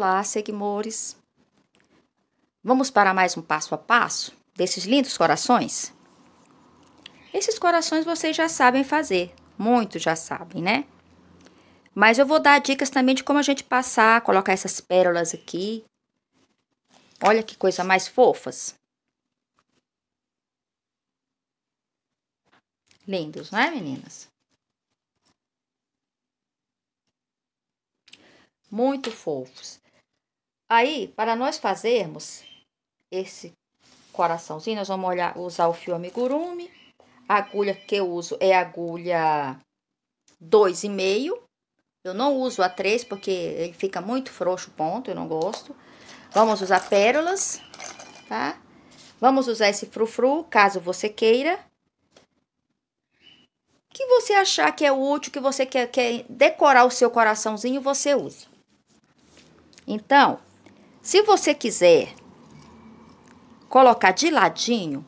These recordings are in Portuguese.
Olá, seguimores! Vamos para mais um passo a passo desses lindos corações? Esses corações vocês já sabem fazer, muitos já sabem, né? Mas eu vou dar dicas também de como a gente passar, colocar essas pérolas aqui. Olha que coisa mais fofas. Lindos, não é, meninas? Muito fofos. Aí, para nós fazermos esse coraçãozinho, nós vamos olhar, usar o fio amigurumi. A agulha que eu uso é agulha 2,5. Eu não uso a 3 porque ele fica muito frouxo o ponto, eu não gosto. Vamos usar pérolas, tá? Vamos usar esse frufru, caso você queira. Que você achar que é útil, que você quer, quer decorar o seu coraçãozinho, você usa. Então, se você quiser colocar de ladinho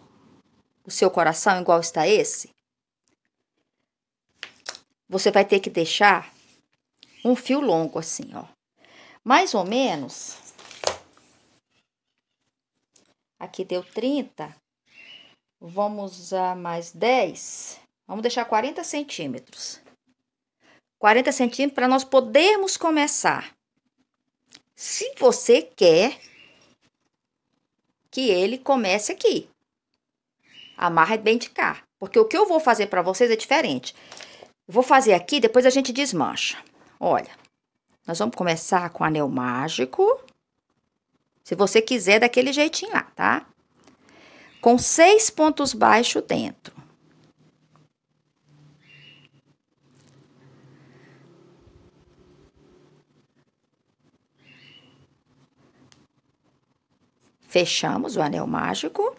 o seu coração igual está esse, você vai ter que deixar um fio longo assim, ó. Mais ou menos. Aqui deu 30. Vamos a mais 10. Vamos deixar 40 centímetros. 40 centímetros para nós podermos começar se você quer que ele comece aqui. Amarra bem de cá. Porque o que eu vou fazer para vocês é diferente. vou fazer aqui, depois a gente desmancha. Olha, nós vamos começar com anel mágico. Se você quiser, daquele jeitinho lá, tá? Com seis pontos baixos dentro. Fechamos o anel mágico.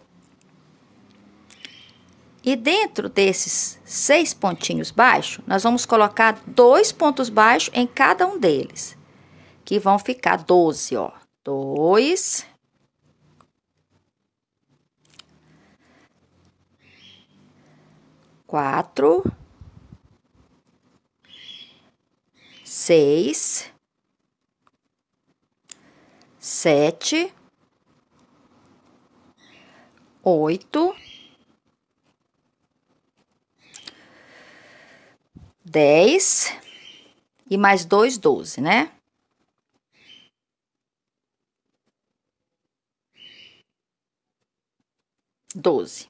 E dentro desses seis pontinhos baixos, nós vamos colocar dois pontos baixos em cada um deles, que vão ficar 12, ó. Dois. Quatro. Seis. Sete oito, dez e mais dois, doze, né? Doze.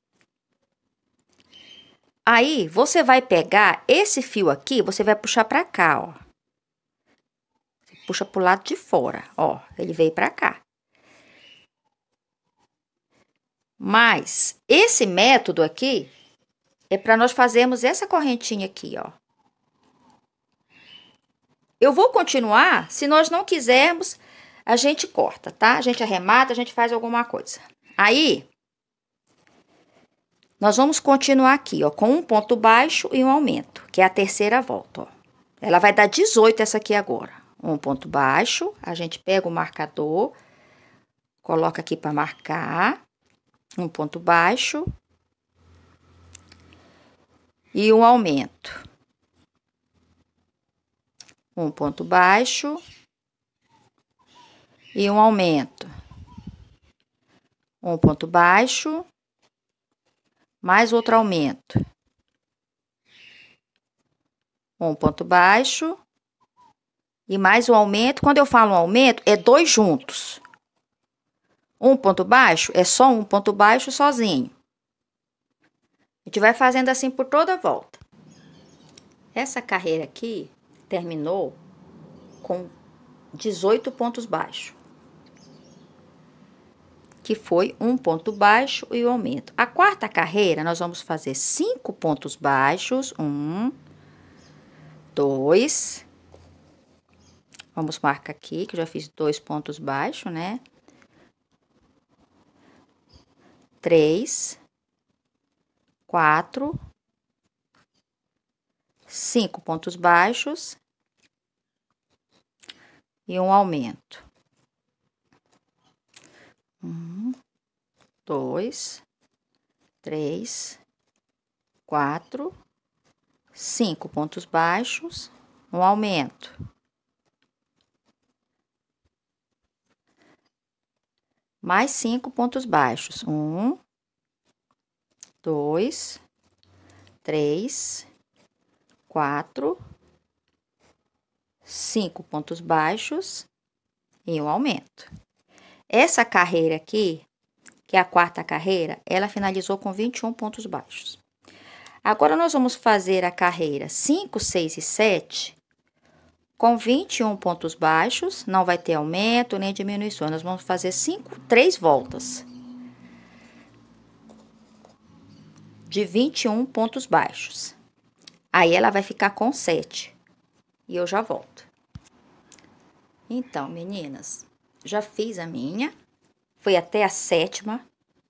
Aí, você vai pegar esse fio aqui, você vai puxar pra cá, ó. puxa puxa pro lado de fora, ó. Ele veio pra cá. Mas esse método aqui é para nós fazermos essa correntinha aqui, ó. Eu vou continuar, se nós não quisermos, a gente corta, tá? A gente arremata, a gente faz alguma coisa. Aí, nós vamos continuar aqui, ó, com um ponto baixo e um aumento, que é a terceira volta, ó. Ela vai dar 18 essa aqui agora. Um ponto baixo, a gente pega o marcador, coloca aqui para marcar um ponto baixo e um aumento. Um ponto baixo e um aumento. Um ponto baixo, mais outro aumento. Um ponto baixo e mais um aumento. Quando eu falo um aumento, é dois juntos. Um ponto baixo é só um ponto baixo sozinho. A gente vai fazendo assim por toda a volta. Essa carreira aqui terminou com 18 pontos baixos. Que foi um ponto baixo e o um aumento. A quarta carreira, nós vamos fazer cinco pontos baixos. Um, dois. Vamos marcar aqui, que eu já fiz dois pontos baixos, né? três, quatro, cinco pontos baixos e um aumento. Um, dois, três, quatro, cinco pontos baixos, um aumento. mais cinco pontos baixos. Um, dois, três, quatro, cinco pontos baixos e um aumento. Essa carreira aqui, que é a quarta carreira, ela finalizou com 21 pontos baixos. Agora, nós vamos fazer a carreira 5, 6 e 7 com 21 pontos baixos, não vai ter aumento nem diminuição. Nós vamos fazer cinco, três voltas. De 21 pontos baixos. Aí ela vai ficar com 7. E eu já volto. Então, meninas, já fiz a minha. Foi até a sétima,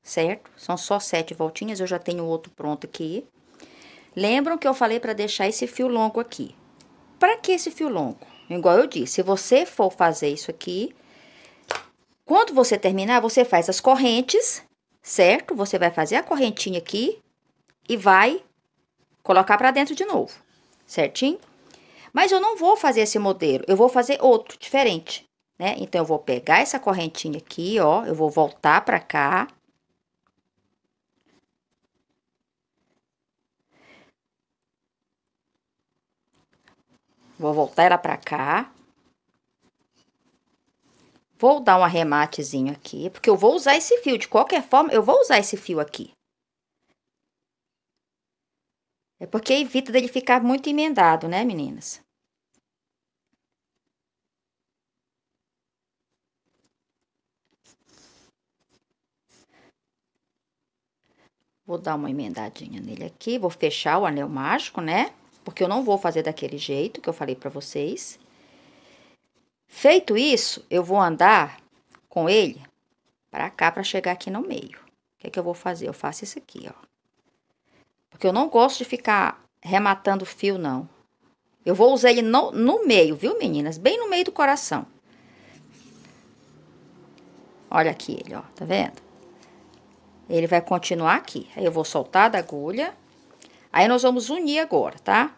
certo? São só sete voltinhas, eu já tenho outro pronto aqui. Lembram que eu falei para deixar esse fio longo aqui, para que esse fio longo? Igual eu disse, se você for fazer isso aqui, quando você terminar, você faz as correntes, certo? Você vai fazer a correntinha aqui e vai colocar para dentro de novo, certinho? Mas eu não vou fazer esse modelo, eu vou fazer outro, diferente, né? Então, eu vou pegar essa correntinha aqui, ó, eu vou voltar para cá, Vou voltar ela pra cá. Vou dar um arrematezinho aqui, porque eu vou usar esse fio. De qualquer forma, eu vou usar esse fio aqui. É porque evita dele ficar muito emendado, né, meninas? Vou dar uma emendadinha nele aqui, vou fechar o anel mágico, né? porque eu não vou fazer daquele jeito que eu falei para vocês. Feito isso, eu vou andar com ele para cá para chegar aqui no meio. O que é que eu vou fazer? Eu faço isso aqui, ó. Porque eu não gosto de ficar rematando fio, não. Eu vou usar ele no, no meio, viu, meninas? Bem no meio do coração. Olha aqui ele, ó, tá vendo? Ele vai continuar aqui. Aí eu vou soltar da agulha Aí, nós vamos unir agora, tá?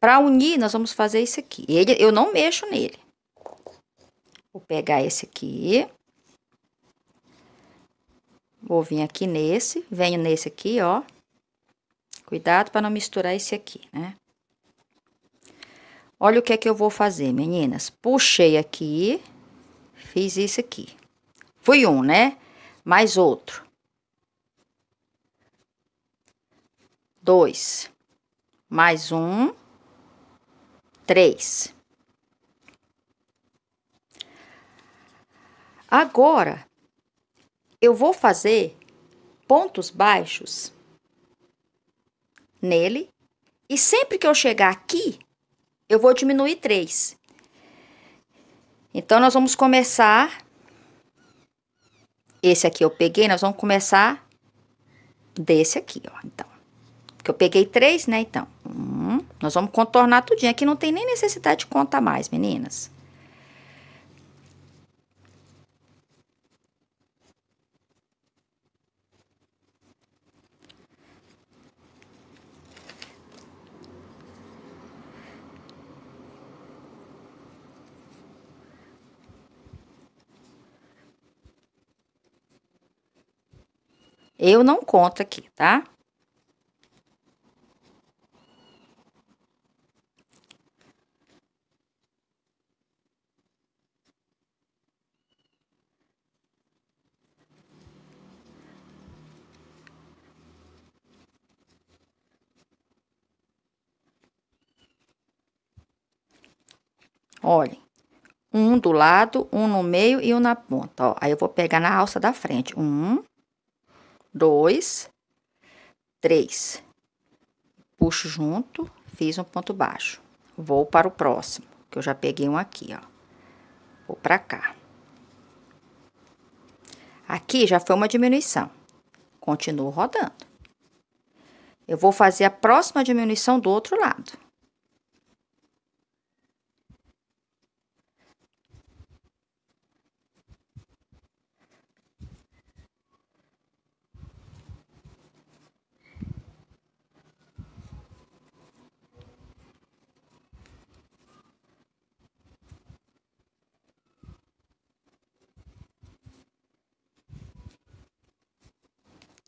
Para unir, nós vamos fazer isso aqui. Ele, eu não mexo nele. Vou pegar esse aqui. Vou vir aqui nesse, venho nesse aqui, ó. Cuidado para não misturar esse aqui, né? Olha o que é que eu vou fazer, meninas. Puxei aqui, fiz isso aqui. Fui um, né? Mais outro. dois, mais um, três. Agora, eu vou fazer pontos baixos nele e sempre que eu chegar aqui, eu vou diminuir três. Então, nós vamos começar. Esse aqui eu peguei, nós vamos começar desse aqui, ó. Então. Porque eu peguei três, né? Então, um, nós vamos contornar tudinho. Aqui não tem nem necessidade de contar mais, meninas. Eu não conto aqui, tá? Olhem, um do lado, um no meio e um na ponta, ó. Aí eu vou pegar na alça da frente. Um, dois, três. Puxo junto, fiz um ponto baixo. Vou para o próximo, que eu já peguei um aqui, ó. Vou para cá. Aqui já foi uma diminuição. Continuo rodando. Eu vou fazer a próxima diminuição do outro lado.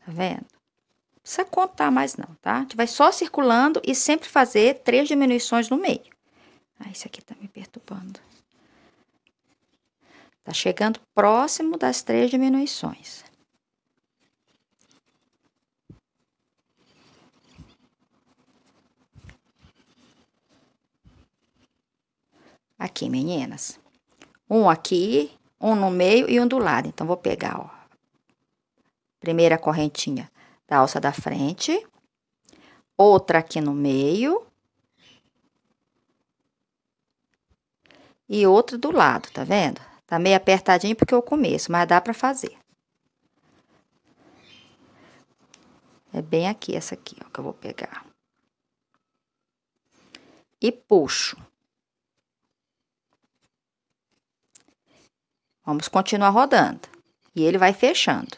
Tá vendo? Não precisa contar mais não, tá? A gente vai só circulando e sempre fazer três diminuições no meio. Ah, isso aqui tá me perturbando. Tá chegando próximo das três diminuições. Aqui, meninas. Um aqui, um no meio e um do lado. Então, vou pegar, ó. Primeira correntinha da alça da frente, outra aqui no meio. E outra do lado, tá vendo? Tá meio apertadinho porque eu é começo, mas dá pra fazer. É bem aqui, essa aqui, ó, que eu vou pegar. E puxo. Vamos continuar rodando. E ele vai fechando.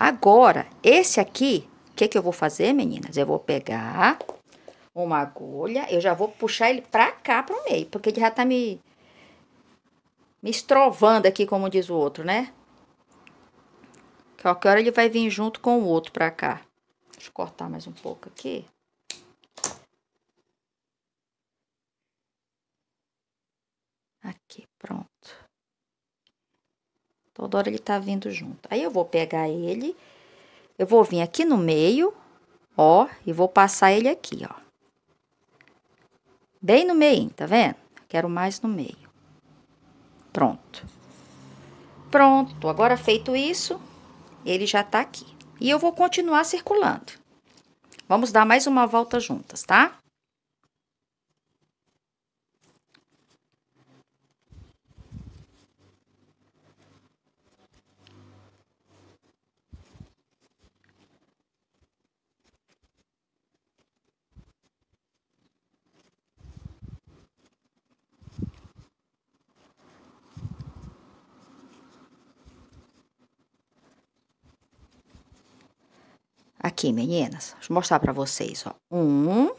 Agora, esse aqui, o que, que eu vou fazer, meninas? Eu vou pegar uma agulha, eu já vou puxar ele pra cá, pro meio, porque ele já tá me, me estrovando aqui, como diz o outro, né? Qualquer hora ele vai vir junto com o outro pra cá. Deixa eu cortar mais um pouco aqui. Toda hora ele tá vindo junto. Aí eu vou pegar ele, eu vou vir aqui no meio, ó, e vou passar ele aqui, ó. Bem no meio, tá vendo? Quero mais no meio. Pronto. Pronto, agora feito isso, ele já tá aqui. E eu vou continuar circulando. Vamos dar mais uma volta juntas, tá? aqui, meninas. Deixa eu mostrar para vocês, ó. Um,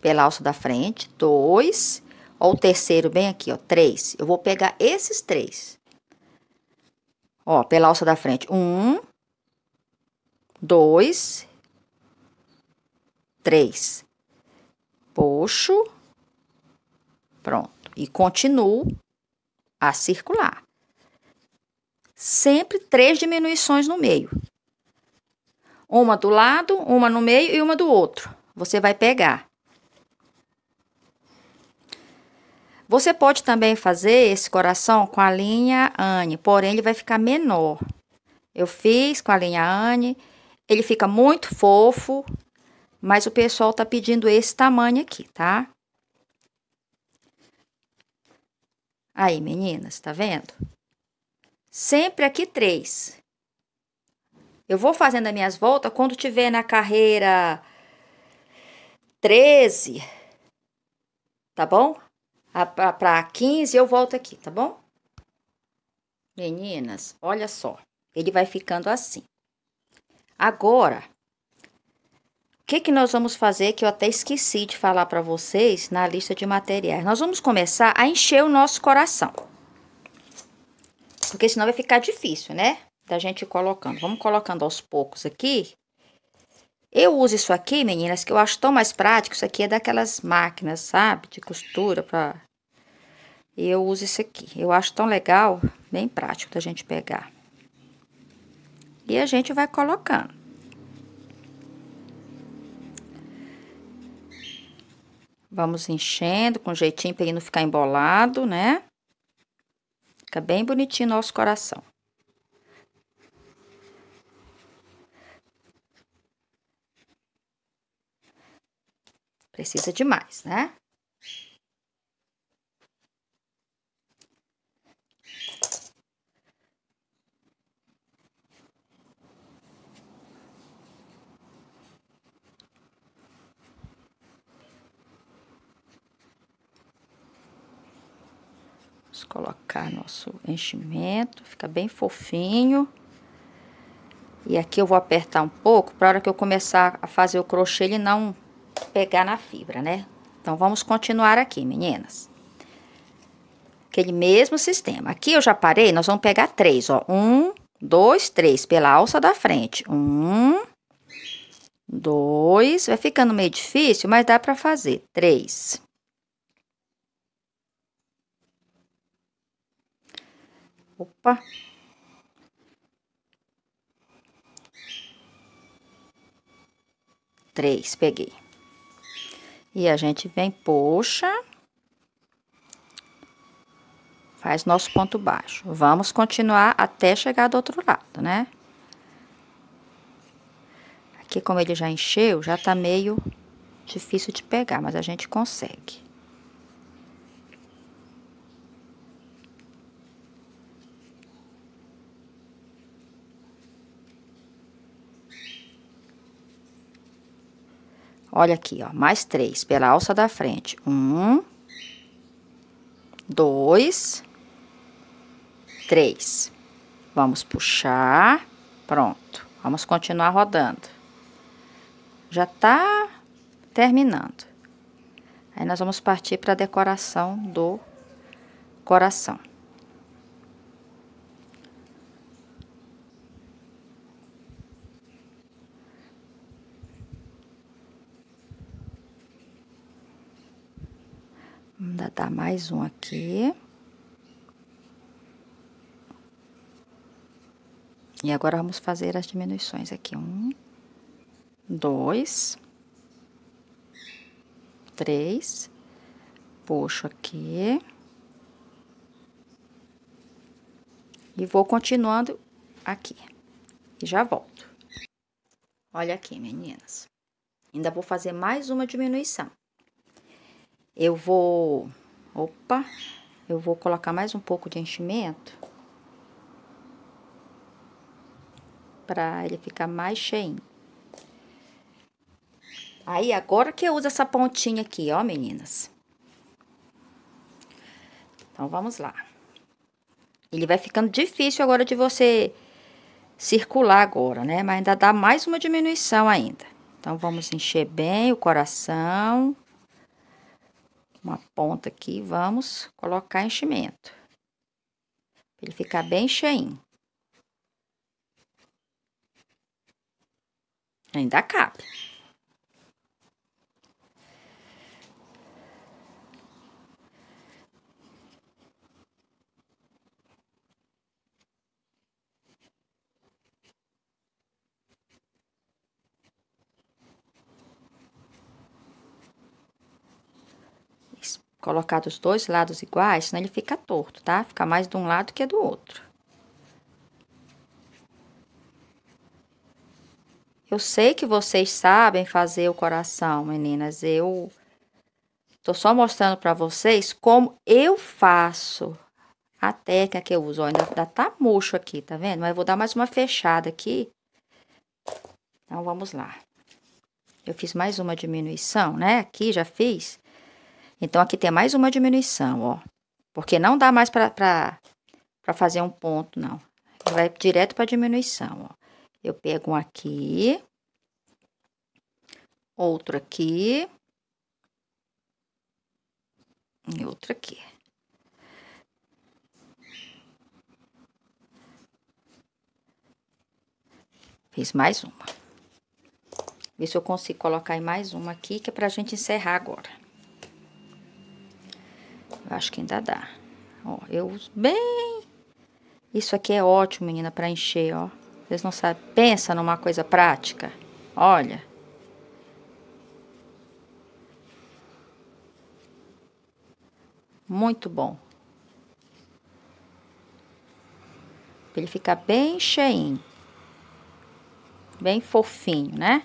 pela alça da frente, dois, ó, o terceiro bem aqui, ó, três. Eu vou pegar esses três. Ó, pela alça da frente, um, dois, três. Puxo, pronto. E continuo a circular. Sempre três diminuições no meio. Uma do lado, uma no meio e uma do outro. Você vai pegar. Você pode também fazer esse coração com a linha Anne, porém ele vai ficar menor. Eu fiz com a linha Anne, ele fica muito fofo, mas o pessoal tá pedindo esse tamanho aqui, tá? Aí, meninas, tá vendo? Sempre aqui três. Eu vou fazendo as minhas voltas quando tiver na carreira 13, tá bom? Para 15 eu volto aqui, tá bom? Meninas, olha só. Ele vai ficando assim. Agora, o que, que nós vamos fazer que eu até esqueci de falar para vocês na lista de materiais? Nós vamos começar a encher o nosso coração. Porque senão vai ficar difícil, né? da gente colocando. Vamos colocando aos poucos aqui. Eu uso isso aqui, meninas, que eu acho tão mais prático. Isso aqui é daquelas máquinas, sabe? De costura pra... E eu uso isso aqui. Eu acho tão legal, bem prático da gente pegar. E a gente vai colocando. Vamos enchendo com jeitinho para ele não ficar embolado, né? Fica bem bonitinho nosso coração. Precisa de mais, né? Vamos colocar nosso enchimento, fica bem fofinho. E aqui eu vou apertar um pouco, para hora que eu começar a fazer o crochê, ele não pegar na fibra, né? Então, vamos continuar aqui, meninas. Aquele mesmo sistema. Aqui eu já parei, nós vamos pegar três, ó. Um, dois, três, pela alça da frente. Um, dois, vai ficando meio difícil, mas dá pra fazer. Três. Opa. Três, peguei. E a gente vem, puxa. Faz nosso ponto baixo. Vamos continuar até chegar do outro lado, né? Aqui, como ele já encheu, já tá meio difícil de pegar, mas a gente consegue. Olha aqui, ó, mais três pela alça da frente. Um, dois, três. Vamos puxar, pronto. Vamos continuar rodando. Já tá terminando. Aí, nós vamos partir para a decoração do coração. Ainda dá mais um aqui. E agora vamos fazer as diminuições aqui. Um, dois, três, puxo aqui. E vou continuando aqui. E já volto. Olha aqui, meninas. Ainda vou fazer mais uma diminuição. Eu vou, opa, eu vou colocar mais um pouco de enchimento para ele ficar mais cheio. Aí agora que eu uso essa pontinha aqui, ó, meninas. Então vamos lá. Ele vai ficando difícil agora de você circular agora, né? Mas ainda dá mais uma diminuição ainda. Então vamos encher bem o coração uma ponta aqui, vamos colocar enchimento. ele ficar bem cheinho. Ainda cabe. colocar dos dois lados iguais, senão ele fica torto, tá? Fica mais de um lado que é do outro. Eu sei que vocês sabem fazer o coração, meninas. Eu tô só mostrando para vocês como eu faço a técnica que eu uso. Ó, ainda tá murcho aqui, tá vendo? Mas eu vou dar mais uma fechada aqui. Então, vamos lá. Eu fiz mais uma diminuição, né? Aqui já fiz. Então, aqui tem mais uma diminuição, ó. Porque não dá mais pra, pra, pra fazer um ponto, não. vai direto pra diminuição, ó. Eu pego um aqui. Outro aqui. E outro aqui. Fiz mais uma. Ver se eu consigo colocar em mais uma aqui, que é pra gente encerrar agora. Eu acho que ainda dá. Ó, eu uso bem. Isso aqui é ótimo, menina, para encher, ó. Vocês não sabem. Pensa numa coisa prática. Olha. Muito bom. Pra ele ficar bem cheinho. Bem fofinho, né?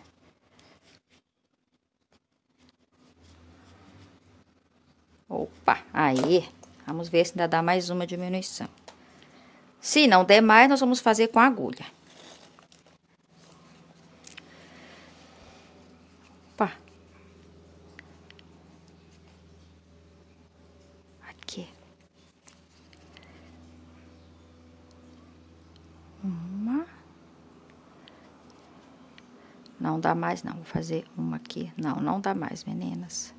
Opa, aí. Vamos ver se ainda dá mais uma diminuição. Se não der mais, nós vamos fazer com a agulha. Opa. Aqui. Uma. Não dá mais, não. Vou fazer uma aqui. Não, não dá mais, meninas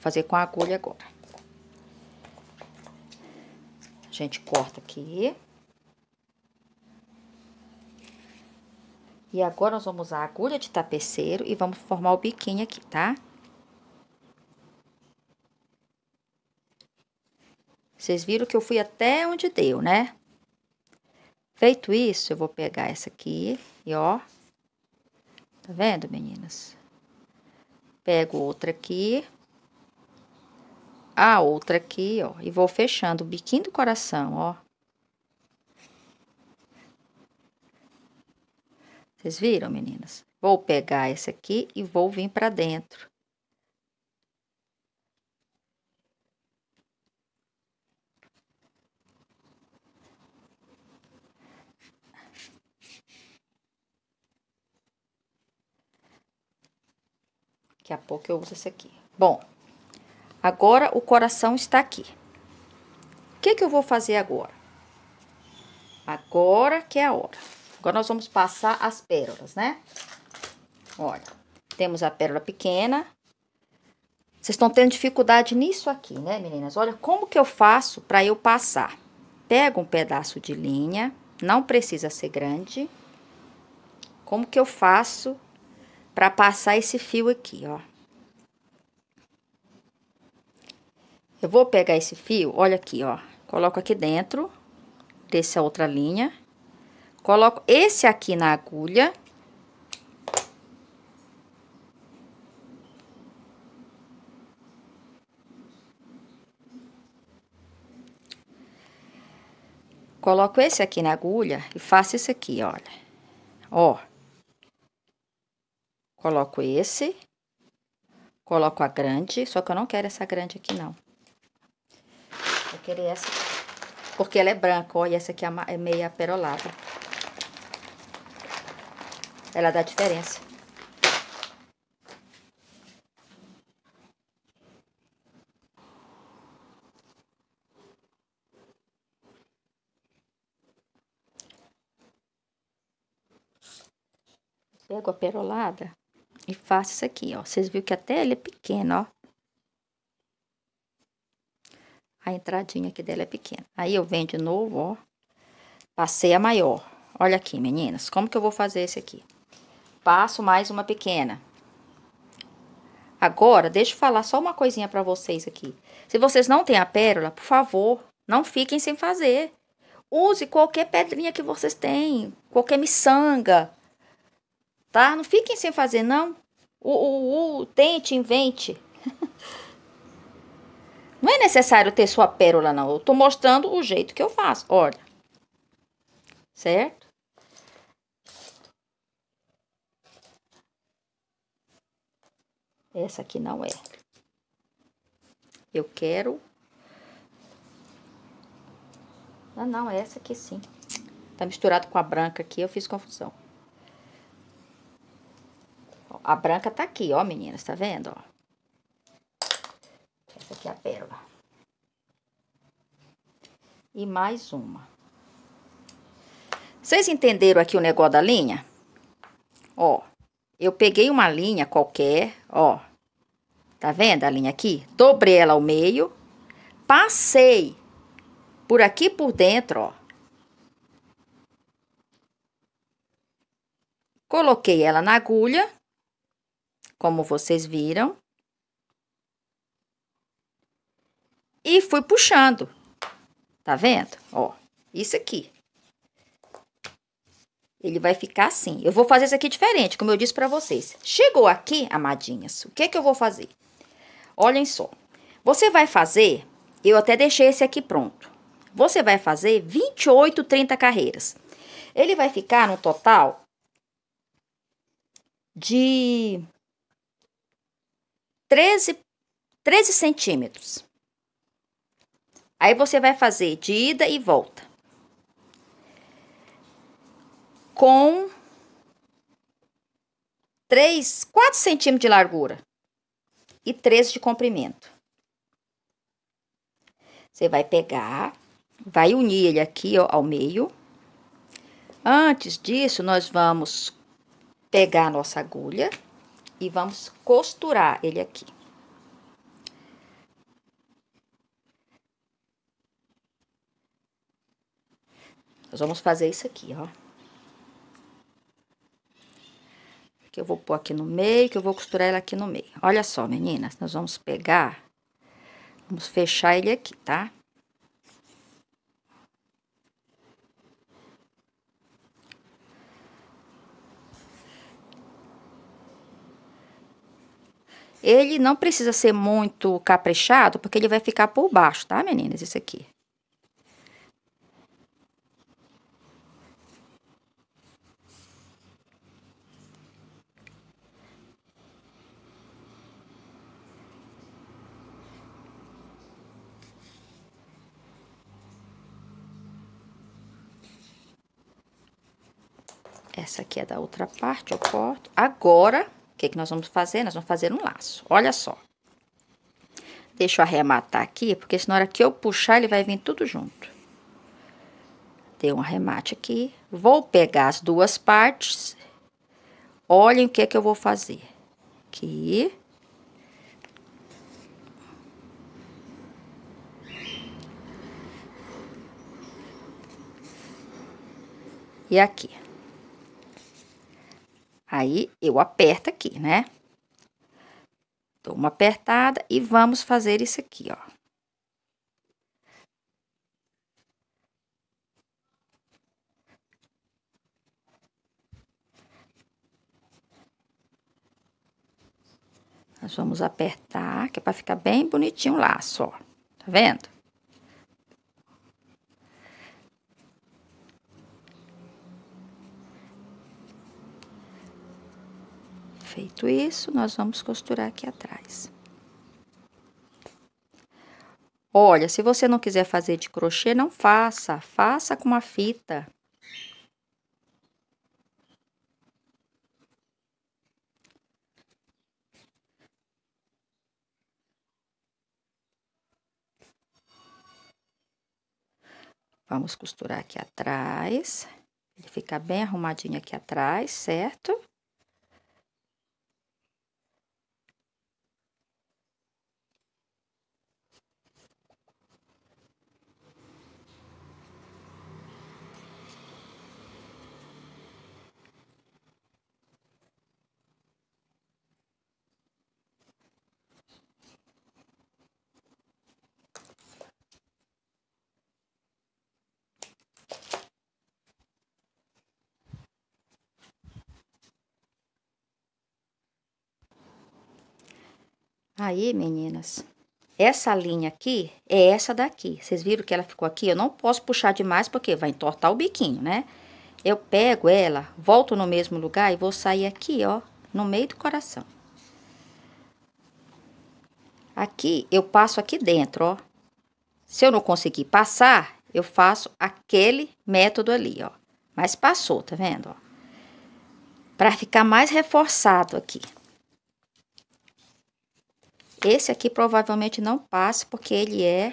fazer com a agulha agora. A gente corta aqui. E agora, nós vamos usar a agulha de tapeceiro e vamos formar o biquinho aqui, tá? Vocês viram que eu fui até onde deu, né? Feito isso, eu vou pegar essa aqui e ó. Tá vendo, meninas? Pego outra aqui a outra aqui, ó, e vou fechando o biquinho do coração, ó. Vocês viram, meninas? Vou pegar essa aqui e vou vir pra dentro. Daqui a pouco eu uso essa aqui. Bom, Agora o coração está aqui. O que, que eu vou fazer agora? Agora que é a hora. Agora nós vamos passar as pérolas, né? Olha, temos a pérola pequena. Vocês estão tendo dificuldade nisso aqui, né, meninas? Olha, como que eu faço para eu passar? Pego um pedaço de linha, não precisa ser grande. Como que eu faço para passar esse fio aqui, ó? Eu vou pegar esse fio, olha aqui, ó. Coloco aqui dentro dessa outra linha. Coloco esse aqui na agulha. Coloco esse aqui na agulha e faço isso aqui, olha. Ó. Coloco esse. Coloco a grande, só que eu não quero essa grande aqui, não. Vou querer essa, porque ela é branca, olha, essa aqui é, é meia perolada. Ela dá diferença. Pego a perolada e faço isso aqui, ó. Vocês viram que até ele é pequeno, ó. a entradinha aqui dela é pequena. Aí, eu venho de novo, ó, passei a maior. Olha aqui, meninas, como que eu vou fazer esse aqui? Passo mais uma pequena. Agora, deixa eu falar só uma coisinha pra vocês aqui. Se vocês não têm a pérola, por favor, não fiquem sem fazer. Use qualquer pedrinha que vocês têm, qualquer miçanga, tá? Não fiquem sem fazer, não. O, o, o tente, invente. Não é necessário ter sua pérola, não. Eu estou mostrando o jeito que eu faço. Olha. Certo? Essa aqui não é. Eu quero... Ah, não, é essa aqui sim. Tá misturado com a branca aqui, eu fiz confusão. A branca tá aqui, ó, meninas, tá vendo? Ó aqui a pérola. E mais uma. Vocês entenderam aqui o negócio da linha? Ó, eu peguei uma linha qualquer, ó. Tá vendo a linha aqui? Dobrei ela ao meio, passei por aqui por dentro, ó. Coloquei ela na agulha, como vocês viram. e fui puxando. Tá vendo? Ó, isso aqui. Ele vai ficar assim. Eu vou fazer isso aqui diferente, como eu disse para vocês. Chegou aqui, amadinhas, o que que eu vou fazer? Olhem só. Você vai fazer, eu até deixei esse aqui pronto. Você vai fazer 28, 30 carreiras. Ele vai ficar no total de 13, 13 centímetros. Aí você vai fazer de ida e volta. Com 3, 4 centímetros de largura e 3 de comprimento. Você vai pegar, vai unir ele aqui ó, ao meio. Antes disso, nós vamos pegar a nossa agulha e vamos costurar ele aqui. Nós vamos fazer isso aqui, ó. Que eu vou pôr aqui no meio, que eu vou costurar ela aqui no meio. Olha só, meninas, nós vamos pegar, vamos fechar ele aqui, tá? Ele não precisa ser muito caprichado, porque ele vai ficar por baixo, tá, meninas? Isso aqui. Essa aqui é da outra parte, eu corto. Agora, o que, que nós vamos fazer? Nós vamos fazer um laço. Olha só. Deixa eu arrematar aqui, porque senão na hora que eu puxar, ele vai vir tudo junto. Dei um arremate aqui. Vou pegar as duas partes. Olhem o que é que eu vou fazer. Aqui. E aqui. Aí, eu aperto aqui, né? Dou uma apertada e vamos fazer isso aqui, ó. Nós vamos apertar, que é para ficar bem bonitinho o laço, ó. Tá vendo? Feito isso, nós vamos costurar aqui atrás. Olha, se você não quiser fazer de crochê, não faça. Faça com uma fita. Vamos costurar aqui atrás. Ele fica bem arrumadinho aqui atrás, certo? Aí, meninas, essa linha aqui é essa daqui. Vocês viram que ela ficou aqui? Eu não posso puxar demais porque vai entortar o biquinho, né? Eu pego ela, volto no mesmo lugar e vou sair aqui, ó, no meio do coração. Aqui, eu passo aqui dentro, ó. Se eu não conseguir passar, eu faço aquele método ali, ó. Mas passou, tá vendo, ó? Pra ficar mais reforçado aqui. Esse aqui provavelmente não passa, porque ele é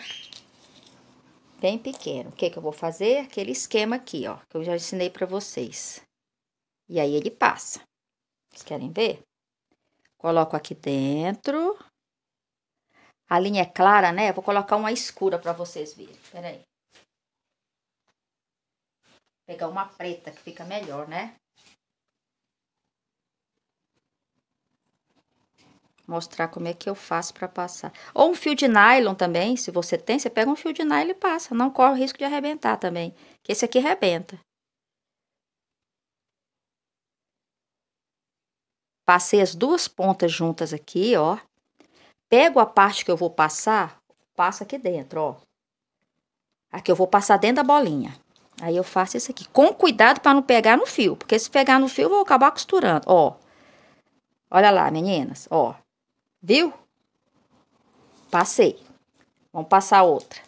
bem pequeno. O que que eu vou fazer? Aquele esquema aqui, ó, que eu já ensinei pra vocês. E aí, ele passa. Vocês querem ver? Coloco aqui dentro. A linha é clara, né? Eu vou colocar uma escura pra vocês verem. Pera aí. Pegar uma preta, que fica melhor, né? mostrar como é que eu faço para passar. Ou um fio de nylon também, se você tem, você pega um fio de nylon e passa, não corre o risco de arrebentar também, que esse aqui arrebenta. Passei as duas pontas juntas aqui, ó. Pego a parte que eu vou passar, passa aqui dentro, ó. Aqui eu vou passar dentro da bolinha. Aí eu faço isso aqui, com cuidado para não pegar no fio, porque se pegar no fio eu vou acabar costurando, ó. Olha lá, meninas, ó. Viu? Passei. Vamos passar outra.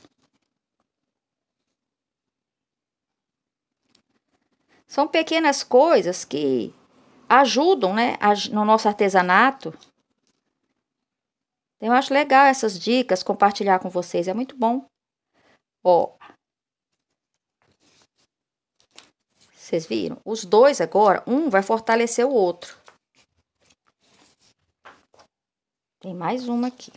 São pequenas coisas que ajudam, né, no nosso artesanato. Eu acho legal essas dicas, compartilhar com vocês, é muito bom. Ó. Vocês viram? Os dois agora, um vai fortalecer o outro. Tem mais uma aqui.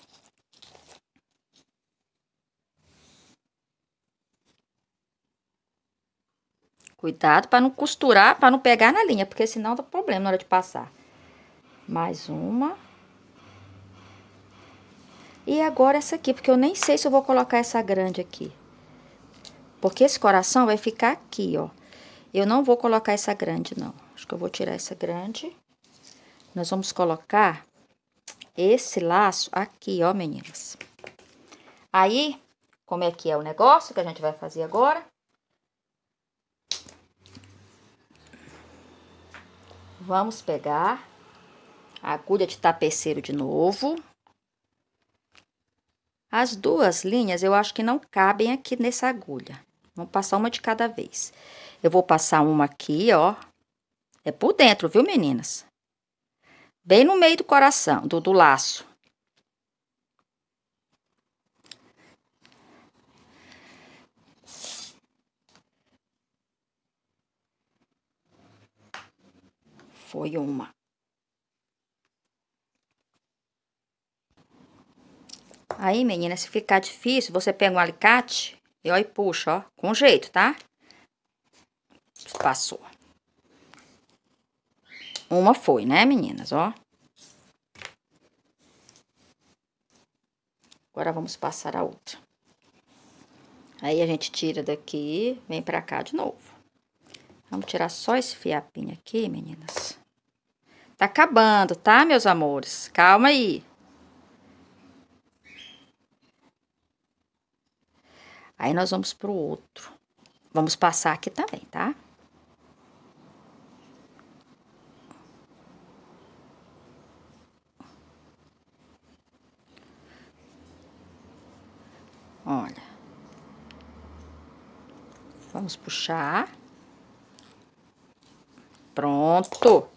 Cuidado para não costurar, para não pegar na linha, porque senão dá problema na hora de passar. Mais uma. E agora essa aqui, porque eu nem sei se eu vou colocar essa grande aqui. Porque esse coração vai ficar aqui, ó. Eu não vou colocar essa grande, não. Acho que eu vou tirar essa grande. Nós vamos colocar esse laço aqui, ó, meninas. Aí, como é que é o negócio que a gente vai fazer agora? Vamos pegar a agulha de tapeceiro de novo. As duas linhas eu acho que não cabem aqui nessa agulha. Vamos passar uma de cada vez. Eu vou passar uma aqui, ó. É por dentro, viu, meninas? bem no meio do coração, do, do laço. Foi uma. Aí, menina, se ficar difícil, você pega um alicate e ó, e puxa, ó, com jeito, tá? Passou. Uma foi, né, meninas? Ó. Agora vamos passar a outra. Aí a gente tira daqui, vem pra cá de novo. Vamos tirar só esse fiapinho aqui, meninas. Tá acabando, tá, meus amores? Calma aí. Aí nós vamos pro outro. Vamos passar aqui também, tá? Olha. Vamos puxar. Pronto.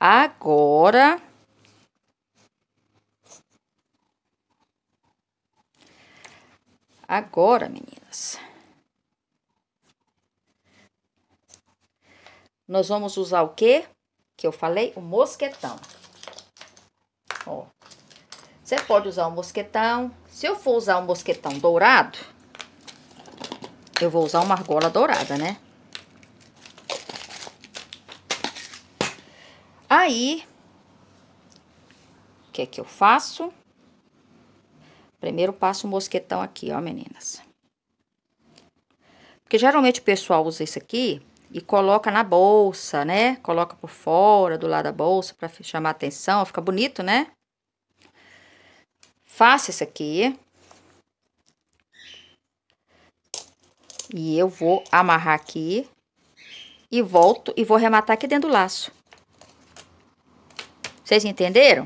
Agora... Agora, meninas... Nós vamos usar o quê? Que eu falei? O mosquetão. Você pode usar um mosquetão. Se eu for usar um mosquetão dourado, eu vou usar uma argola dourada, né? Aí, o que é que eu faço? Primeiro passo o um mosquetão aqui, ó, meninas. Porque geralmente o pessoal usa isso aqui e coloca na bolsa, né? Coloca por fora, do lado da bolsa, pra chamar atenção, fica bonito, né? faço isso aqui. E eu vou amarrar aqui. E volto e vou rematar aqui dentro do laço. Vocês entenderam?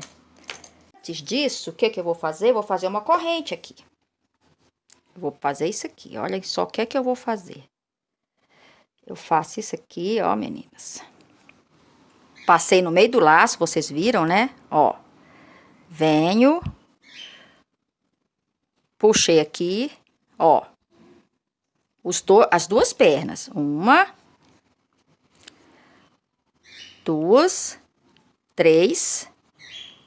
Antes disso, o que que eu vou fazer? vou fazer uma corrente aqui. vou fazer isso aqui. Olha só o que é que eu vou fazer. Eu faço isso aqui, ó, meninas. Passei no meio do laço, vocês viram, né? Ó. Venho puxei aqui, ó, as duas pernas. Uma, duas, três,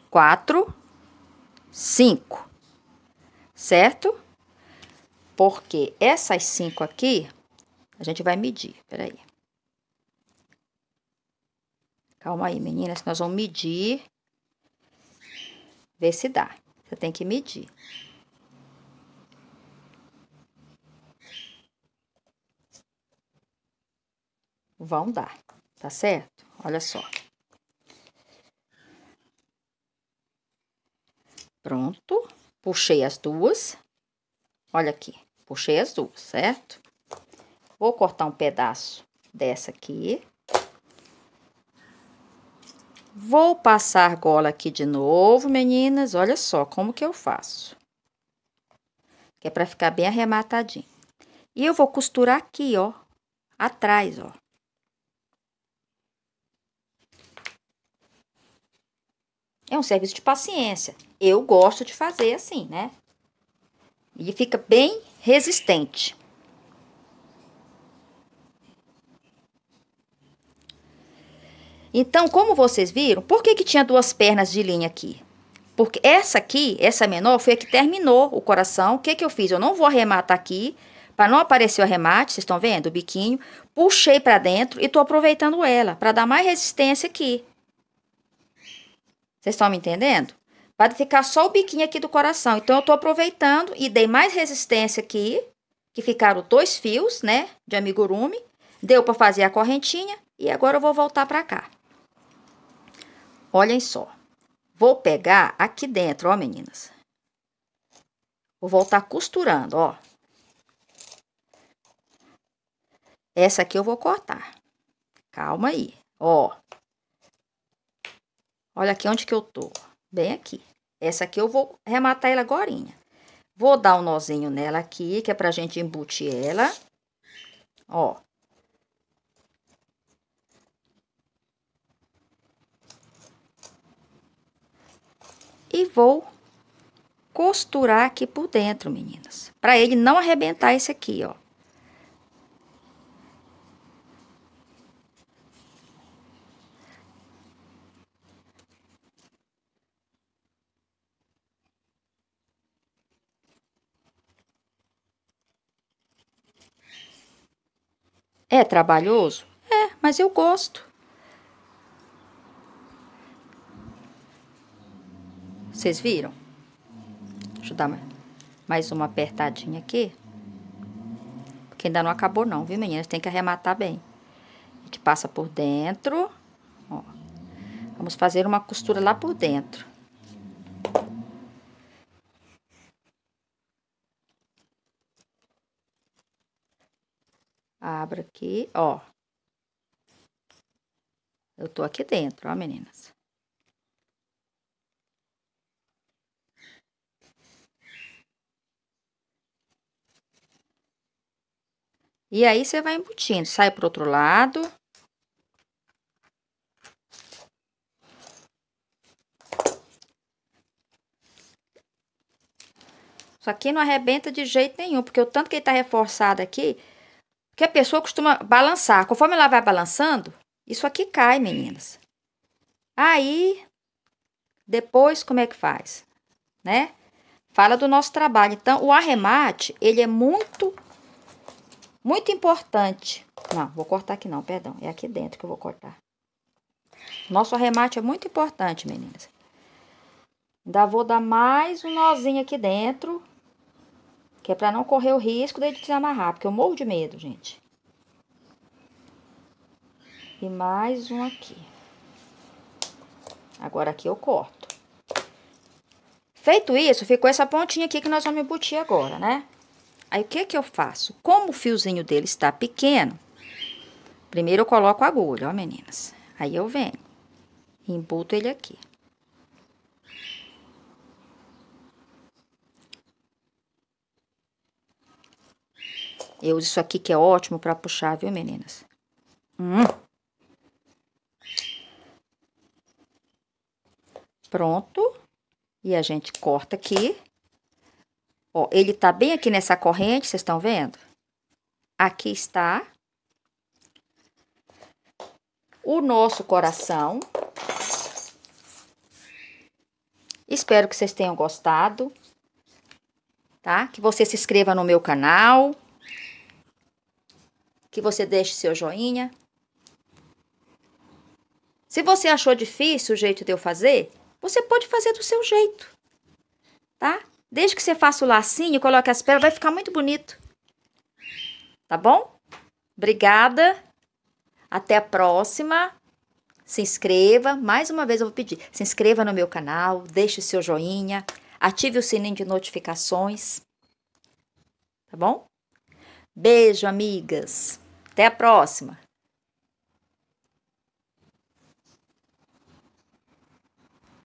quatro, cinco, certo? Porque essas cinco aqui, a gente vai medir, peraí. Calma aí, meninas, nós vamos medir, ver se dá. Você tem que medir. vão dar, tá certo? Olha só. Pronto, puxei as duas. Olha aqui, puxei as duas, certo? Vou cortar um pedaço dessa aqui. Vou passar a aqui de novo, meninas. Olha só como que eu faço. Que é pra ficar bem arrematadinho. E eu vou costurar aqui, ó, atrás, ó. É um serviço de paciência. Eu gosto de fazer assim, né? E fica bem resistente. Então, como vocês viram, por que, que tinha duas pernas de linha aqui? Porque essa aqui, essa menor, foi a que terminou o coração. O que, que eu fiz? Eu não vou arrematar aqui, para não aparecer o arremate, vocês estão vendo? O biquinho. Puxei para dentro e tô aproveitando ela, para dar mais resistência aqui. Vocês estão me entendendo? Vai ficar só o biquinho aqui do coração. Então, eu tô aproveitando e dei mais resistência aqui, que ficaram dois fios, né, de amigurumi. Deu para fazer a correntinha e agora eu vou voltar para cá. Olhem só. Vou pegar aqui dentro, ó, meninas. Vou voltar costurando, ó. Essa aqui eu vou cortar. Calma aí, ó. Olha aqui onde que eu tô. Bem aqui. Essa aqui eu vou rematar ela agorinha. Vou dar um nozinho nela aqui, que é pra gente embutir ela. Ó. E vou costurar aqui por dentro, meninas. Pra ele não arrebentar esse aqui, ó. É trabalhoso? É, mas eu gosto. Vocês viram? Deixa eu dar mais uma apertadinha aqui. Porque ainda não acabou não, viu meninas? Tem que arrematar bem. A gente passa por dentro, ó. Vamos fazer uma costura lá por dentro. Abro aqui, ó. Eu tô aqui dentro, ó, meninas. E aí, você vai embutindo. Sai pro outro lado. Isso aqui não arrebenta de jeito nenhum, porque o tanto que ele tá reforçado aqui, porque a pessoa costuma balançar. Conforme ela vai balançando, isso aqui cai, meninas. Aí, depois, como é que faz? Né? Fala do nosso trabalho. Então, o arremate, ele é muito, muito importante. Não, vou cortar aqui não, perdão. É aqui dentro que eu vou cortar. Nosso arremate é muito importante, meninas. Ainda vou dar mais um nozinho aqui dentro que é para não correr o risco de desamarrar, porque eu morro de medo, gente. E mais um aqui. Agora aqui eu corto. Feito isso, ficou essa pontinha aqui que nós vamos embutir agora, né? Aí, o que que eu faço? Como o fiozinho dele está pequeno, primeiro eu coloco a agulha, ó, meninas. Aí, eu venho e embuto ele aqui. Eu uso isso aqui que é ótimo para puxar, viu, meninas? Hum. Pronto. E a gente corta aqui. Ó, ele tá bem aqui nessa corrente, vocês estão vendo? Aqui está o nosso coração. Espero que vocês tenham gostado, tá? Que você se inscreva no meu canal que você deixe seu joinha. Se você achou difícil o jeito de eu fazer, você pode fazer do seu jeito, tá? Desde que você faça o lacinho, coloque as pérolas, vai ficar muito bonito. Tá bom? Obrigada. Até a próxima. Se inscreva, mais uma vez eu vou pedir, se inscreva no meu canal, deixe o seu joinha, ative o sininho de notificações. Tá bom? Beijo, amigas. Até a próxima!